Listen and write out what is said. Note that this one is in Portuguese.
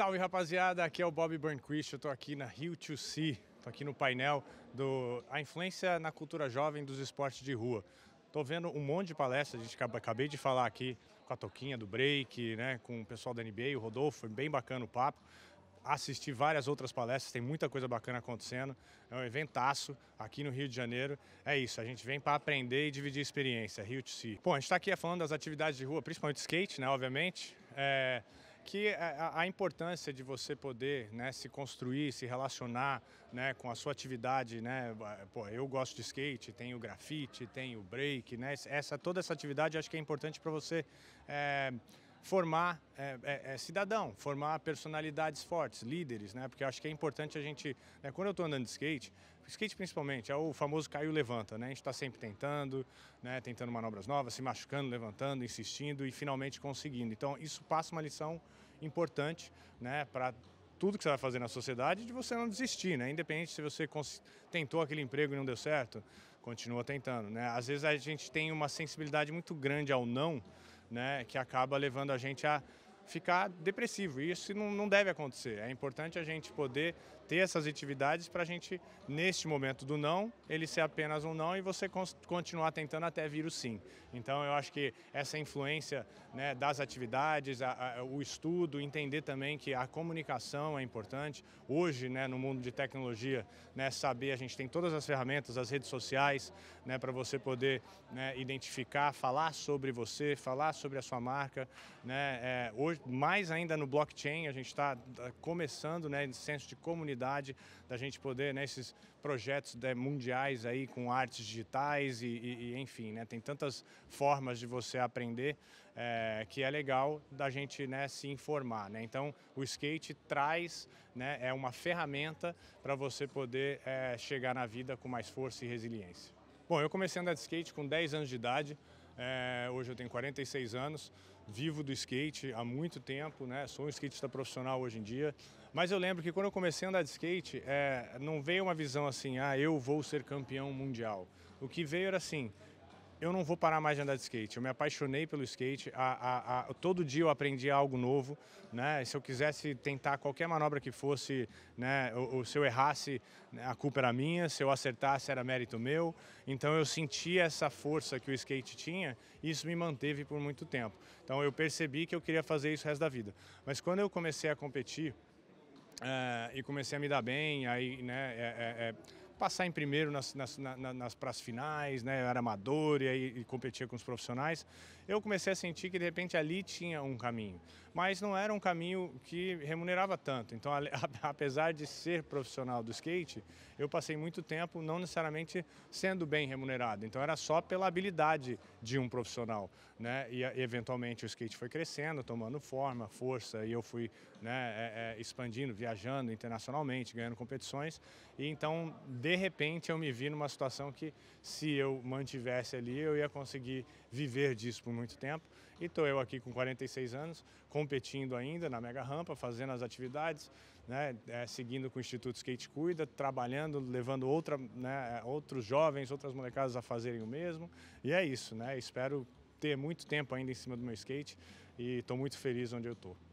Salve rapaziada, aqui é o Bob Burnquist, eu estou aqui na Rio to Sea, tô aqui no painel do A Influência na Cultura Jovem dos Esportes de Rua. Estou vendo um monte de palestras, a gente acabei de falar aqui com a Toquinha do Break, né, com o pessoal da NBA, o Rodolfo, foi bem bacana o papo. Assisti várias outras palestras, tem muita coisa bacana acontecendo. É um eventaço aqui no Rio de Janeiro. É isso, a gente vem para aprender e dividir experiência, Rio to Sea. Bom, a gente está aqui falando das atividades de rua, principalmente skate, né, obviamente. É que a, importância de você poder né, se construir, se relacionar né, com a sua atividade, né, pô, eu gosto de skate, tenho grafite, tenho break, né, essa, toda essa atividade acho que é importante para você é, formar é, é, é, cidadão, formar personalidades fortes, líderes, né, porque acho que é importante a gente, né, quando eu estou andando de skate, skate principalmente, é o famoso caiu levanta, né? A gente está sempre tentando, né? Tentando manobras novas, se machucando, levantando, insistindo e finalmente conseguindo. Então isso passa uma lição importante, né? Para tudo que você vai fazer na sociedade de você não desistir, né? Independente se você tentou aquele emprego e não deu certo, continua tentando, né? Às vezes a gente tem uma sensibilidade muito grande ao não, né? Que acaba levando a gente a ficar depressivo. E isso não, não deve acontecer. É importante a gente poder ter essas atividades para a gente, neste momento do não, ele ser apenas um não e você continuar tentando até vir o sim. Então eu acho que essa influência né, das atividades, a, a, o estudo, entender também que a comunicação é importante. Hoje, né, no mundo de tecnologia, né, saber, a gente tem todas as ferramentas, as redes sociais, né, para você poder né, identificar, falar sobre você, falar sobre a sua marca. Né, é, hoje, mais ainda no blockchain, a gente está tá começando né, no senso de comunidade, da gente poder, né, esses projetos né, mundiais aí com artes digitais e, e, e, enfim, né, tem tantas formas de você aprender é, que é legal da gente né, se informar. Né? Então, o skate traz, né, é uma ferramenta para você poder é, chegar na vida com mais força e resiliência. Bom, eu comecei a andar de skate com 10 anos de idade, é, hoje eu tenho 46 anos, vivo do skate há muito tempo, né? sou um skatista profissional hoje em dia. Mas eu lembro que quando eu comecei a andar de skate, é, não veio uma visão assim, ah, eu vou ser campeão mundial. O que veio era assim, eu não vou parar mais de andar de skate. Eu me apaixonei pelo skate. A, a, a, todo dia eu aprendi algo novo. Né? Se eu quisesse tentar qualquer manobra que fosse, né? ou, ou se eu errasse, né, a culpa era minha. Se eu acertasse, era mérito meu. Então eu senti essa força que o skate tinha e isso me manteve por muito tempo. Então eu percebi que eu queria fazer isso o resto da vida. Mas quando eu comecei a competir, é, e comecei a me dar bem, aí, né, é, é, é passar em primeiro nas, nas, nas, nas finais, né? Eu era amador e aí e competia com os profissionais eu comecei a sentir que de repente ali tinha um caminho, mas não era um caminho que remunerava tanto. Então, apesar de ser profissional do skate, eu passei muito tempo não necessariamente sendo bem remunerado. Então, era só pela habilidade de um profissional, né? E eventualmente o skate foi crescendo, tomando forma, força, e eu fui né, é, é, expandindo, viajando internacionalmente, ganhando competições. E então, de repente, eu me vi numa situação que se eu mantivesse ali, eu ia conseguir viver disso por muito tempo. E estou eu aqui com 46 anos, competindo ainda na Mega Rampa, fazendo as atividades, né, é, seguindo com o Instituto Skate Cuida, trabalhando, levando outra, né, outros jovens, outras molecadas a fazerem o mesmo. E é isso, né? Espero ter muito tempo ainda em cima do meu skate e estou muito feliz onde eu estou.